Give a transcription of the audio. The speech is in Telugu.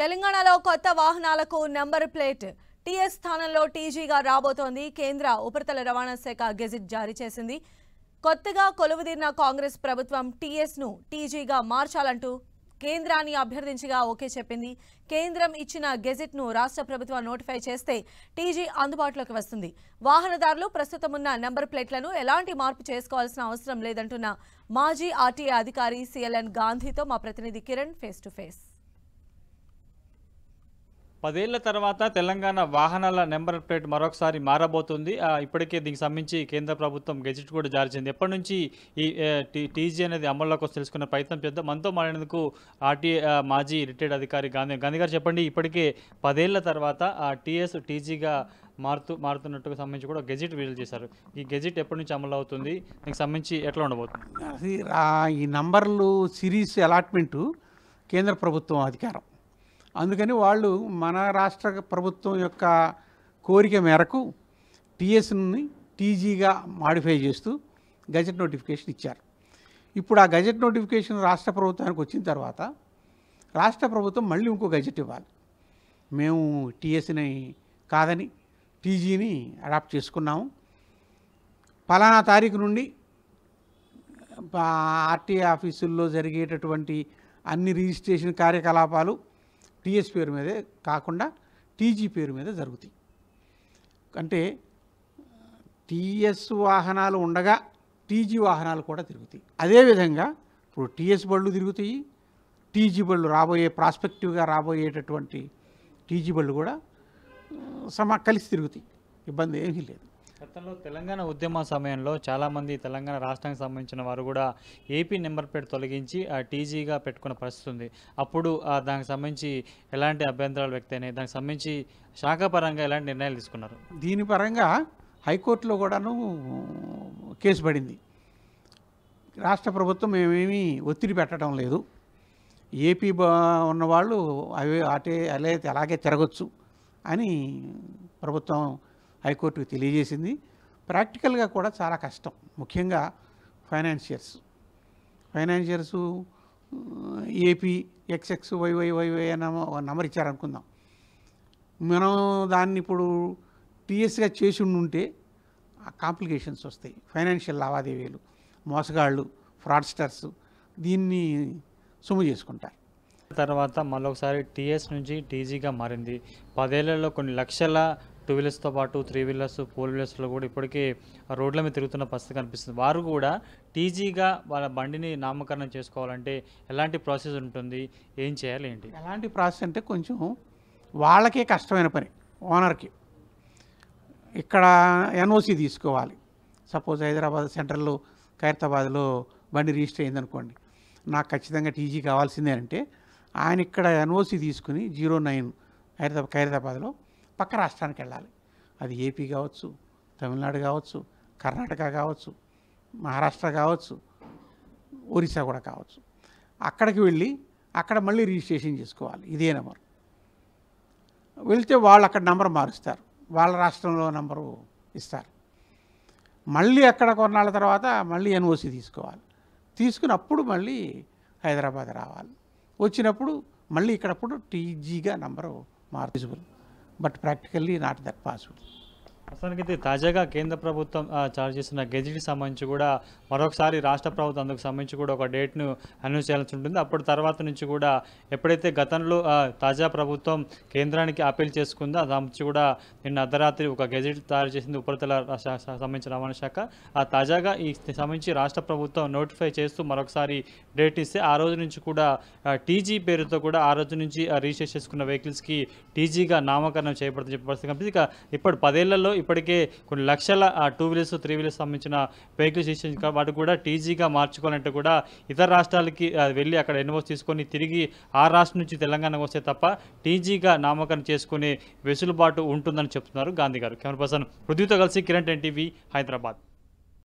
తెలంగాణలో కొత్త వాహనాలకు నెంబర్ ప్లేట్ టీఎస్ స్థానంలో టీజీగా రాబోతోంది కేంద్ర ఉపరితల రవాణా శాఖ గెజిట్ జారీ చేసింది కొత్తగా కొలువుదీరిన కాంగ్రెస్ ప్రభుత్వం టీఎస్ను టీజీగా మార్చాలంటూ కేంద్రాన్ని అభ్యర్థించగా ఓకే చెప్పింది కేంద్రం ఇచ్చిన గెజిట్ను రాష్ట్ర ప్రభుత్వం నోటిఫై చేస్తే టీజీ అందుబాటులోకి వస్తుంది వాహనదారులు ప్రస్తుతం ఉన్న నెంబర్ ప్లేట్లను ఎలాంటి మార్పు చేసుకోవాల్సిన అవసరం లేదంటున్న మాజీ ఆర్టీఏ అధికారి సిఎల్ఎన్ గాంధీతో మా ప్రతినిధి కిరణ్ ఫేస్ టు ఫేస్ పదేళ్ల తర్వాత తెలంగాణ వాహనాల నెంబర్ ప్లేట్ మరొకసారి మారబోతుంది ఇప్పటికే దీనికి సంబంధించి కేంద్ర ప్రభుత్వం గెజెట్ కూడా జారీ చేసింది ఎప్పటి నుంచి ఈ టీజీ అనేది అమల్లోకి వస్తే తెలుసుకునే ప్రయత్నం చేద్దాం మనతో మాట్లాడేందుకు ఆర్టీ మాజీ రిటైర్డ్ అధికారి గాంధీ గాంధీ గారు చెప్పండి ఇప్పటికే పదేళ్ల తర్వాత ఆ టీఎస్ టీజీగా మారుతూ మారుతున్నట్టుకు సంబంధించి కూడా గెజిట్ విడుదల చేశారు ఈ గెజిట్ ఎప్పటి నుంచి అమలు అవుతుంది దీనికి సంబంధించి ఎట్లా ఉండబోతుంది ఈ నంబర్లు సిరీస్ అలాట్మెంటు కేంద్ర ప్రభుత్వం అధికారం అందుకని వాళ్ళు మన రాష్ట్ర ప్రభుత్వం యొక్క కోరిక మేరకు టీఎస్ని టీజీగా మాడిఫై చేస్తూ గజెట్ నోటిఫికేషన్ ఇచ్చారు ఇప్పుడు ఆ గజెట్ నోటిఫికేషన్ రాష్ట్ర ప్రభుత్వానికి వచ్చిన తర్వాత రాష్ట్ర ప్రభుత్వం మళ్ళీ ఇంకో గజెట్ ఇవ్వాలి మేము టీఎస్ని కాదని టీజీని అడాప్ట్ చేసుకున్నాము ఫలానా తారీఖు నుండి ఆర్టీ ఆఫీసుల్లో జరిగేటటువంటి అన్ని రిజిస్ట్రేషన్ కార్యకలాపాలు టీఎస్ పేరు మీదే కాకుండా టీజీ పేరు మీద జరుగుతాయి అంటే టీఎస్ వాహనాలు ఉండగా టీజీ వాహనాలు కూడా తిరుగుతాయి అదేవిధంగా ఇప్పుడు టీఎస్ బళ్ళు తిరుగుతాయి టీజీ బళ్ళు రాబోయే ప్రాస్పెక్టివ్గా రాబోయేటటువంటి టీజీ బళ్ళు కూడా సమా కలిసి తిరుగుతాయి ఇబ్బంది ఏమీ లేదు గతంలో తెలంగాణ ఉద్యమ సమయంలో చాలామంది తెలంగాణ రాష్ట్రానికి సంబంధించిన వారు కూడా ఏపీ నెంబర్ ప్లేట్ తొలగించి టీజీగా పెట్టుకున్న పరిస్థితి ఉంది అప్పుడు దానికి సంబంధించి ఎలాంటి అభ్యంతరాలు వ్యక్తైనాయి దానికి సంబంధించి పరంగా ఎలాంటి నిర్ణయాలు తీసుకున్నారు దీని పరంగా హైకోర్టులో కూడాను కేసు పడింది రాష్ట్ర ప్రభుత్వం మేమేమీ ఒత్తిడి పెట్టడం లేదు ఏపీ ఉన్నవాళ్ళు అవి అటే అయితే అలాగే తిరగచ్చు అని ప్రభుత్వం హైకోర్టుకు తెలియజేసింది ప్రాక్టికల్గా కూడా చాలా కష్టం ముఖ్యంగా financiers financiers AP X X Y Y Y Y అన్న నంబర్ ఇచ్చారనుకుందాం మనం దాన్ని ఇప్పుడు టీఎస్గా చేసి ఉంటే కాంప్లికేషన్స్ వస్తాయి ఫైనాన్షియల్ లావాదేవీలు మోసగాళ్ళు ఫ్రాడ్స్టర్స్ దీన్ని సొమ్ము చేసుకుంటారు తర్వాత మళ్ళొకసారి టీఎస్ నుంచి టీజీగా మారింది పదేళ్లలో కొన్ని లక్షల టూ వీలర్స్తో పాటు త్రీ వీలర్స్ ఫోర్ వీలర్స్లో కూడా ఇప్పటికీ రోడ్ల మీద తిరుగుతున్న పరిస్థితి కనిపిస్తుంది వారు కూడా టీజీగా వాళ్ళ బండిని నామకరణం చేసుకోవాలంటే ఎలాంటి ప్రాసెస్ ఉంటుంది ఏం చేయాలి ఏంటి ఎలాంటి ప్రాసెస్ అంటే కొంచెం వాళ్ళకే కష్టమైన పని ఓనర్కి ఇక్కడ ఎన్ఓసి తీసుకోవాలి సపోజ్ హైదరాబాద్ సెంట్రల్లో ఖైరతాబాద్లో బండి రిజిస్టర్ అయిందనుకోండి నాకు ఖచ్చితంగా టీజీ కావాల్సిందే అంటే ఆయన ఇక్కడ ఎన్ఓసి తీసుకుని జీరో నైన్ హైదరాబాద్ ఖైరతాబాద్లో పక్క రాష్ట్రానికి వెళ్ళాలి అది ఏపీ కావచ్చు తమిళనాడు కావచ్చు కర్ణాటక కావచ్చు మహారాష్ట్ర కావచ్చు ఒరిస్సా కూడా కావచ్చు అక్కడికి వెళ్ళి అక్కడ మళ్ళీ రిజిస్ట్రేషన్ చేసుకోవాలి ఇదే నెంబర్ వెళ్తే వాళ్ళు అక్కడ నెంబర్ మారుస్తారు వాళ్ళ రాష్ట్రంలో నెంబరు ఇస్తారు మళ్ళీ అక్కడ కొన్నాళ్ళ తర్వాత మళ్ళీ ఎన్ఓసి తీసుకోవాలి తీసుకుని అప్పుడు మళ్ళీ హైదరాబాద్ రావాలి వచ్చినప్పుడు మళ్ళీ ఇక్కడప్పుడు టీజీగా నెంబరు మార్చుకోవాలి but practically not that possible. అసలు అయితే తాజాగా కేంద్ర ప్రభుత్వం చార్జ్ చేసిన గెజిట్కి సంబంధించి కూడా మరొకసారి రాష్ట్ర ప్రభుత్వం అందుకు సంబంధించి కూడా ఒక డేట్ను అనౌన్స్ చేయాల్సి ఉంటుంది అప్పుడు తర్వాత నుంచి కూడా ఎప్పుడైతే గతంలో తాజా ప్రభుత్వం కేంద్రానికి అప్పీల్ చేసుకుందో ఆ సంబంధించి కూడా నిన్న అర్ధరాత్రి ఒక గెజిట్ తయారు చేసింది ఉపరితల సంబంధించిన రవాణా శాఖ ఆ తాజాగా ఈ సంబంధించి రాష్ట్ర ప్రభుత్వం నోటిఫై చేస్తూ మరొకసారి డేట్ ఇస్తే ఆ రోజు నుంచి కూడా టీజీ పేరుతో కూడా ఆ రోజు నుంచి రిజిస్టర్ చేసుకున్న వెహికల్స్కి టీజీగా నామకరణం చేయబడుతుంది చెప్పే పరిస్థితి ఇక ఇప్పుడు పదేళ్లలో ఇప్పటికే కొన్ని లక్షల టూ వీలర్స్ త్రీ వీలర్స్ సంబంధించిన వెహికల్స్ ఇచ్చింది వాటి కూడా టీజీగా మార్చుకోవాలంటే కూడా ఇతర రాష్ట్రాలకి వెళ్ళి అక్కడ ఎన్ఓస్ తీసుకొని తిరిగి ఆ రాష్ట్రం నుంచి తెలంగాణకు వస్తే తప్ప టీజీగా నామకరణ చేసుకునే వెసులుబాటు ఉంటుందని చెప్తున్నారు గాంధీ గారు కెమెరా పర్సన్ హృదయతో కలిసి కిరణ్ ఎన్టీవీ హైదరాబాద్